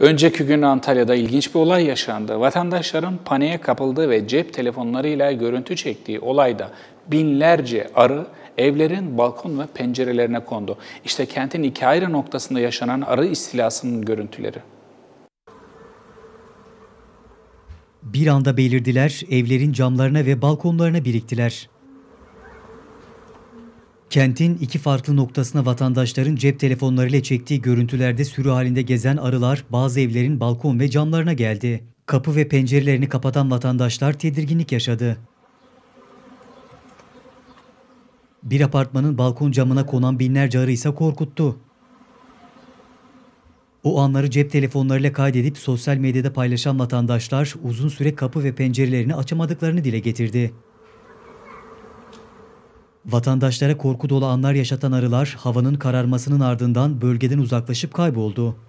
Önceki gün Antalya'da ilginç bir olay yaşandı. Vatandaşların paniğe kapıldığı ve cep telefonlarıyla görüntü çektiği olayda binlerce arı evlerin balkon ve pencerelerine kondu. İşte kentin iki ayrı noktasında yaşanan arı istilasının görüntüleri. Bir anda belirdiler, evlerin camlarına ve balkonlarına biriktiler. Kentin iki farklı noktasına vatandaşların cep telefonlarıyla çektiği görüntülerde sürü halinde gezen arılar bazı evlerin balkon ve camlarına geldi. Kapı ve pencerelerini kapatan vatandaşlar tedirginlik yaşadı. Bir apartmanın balkon camına konan binlerce arı ise korkuttu. O anları cep telefonlarıyla kaydedip sosyal medyada paylaşan vatandaşlar uzun süre kapı ve pencerelerini açamadıklarını dile getirdi. Vatandaşlara korku dolu anlar yaşatan arılar havanın kararmasının ardından bölgeden uzaklaşıp kayboldu.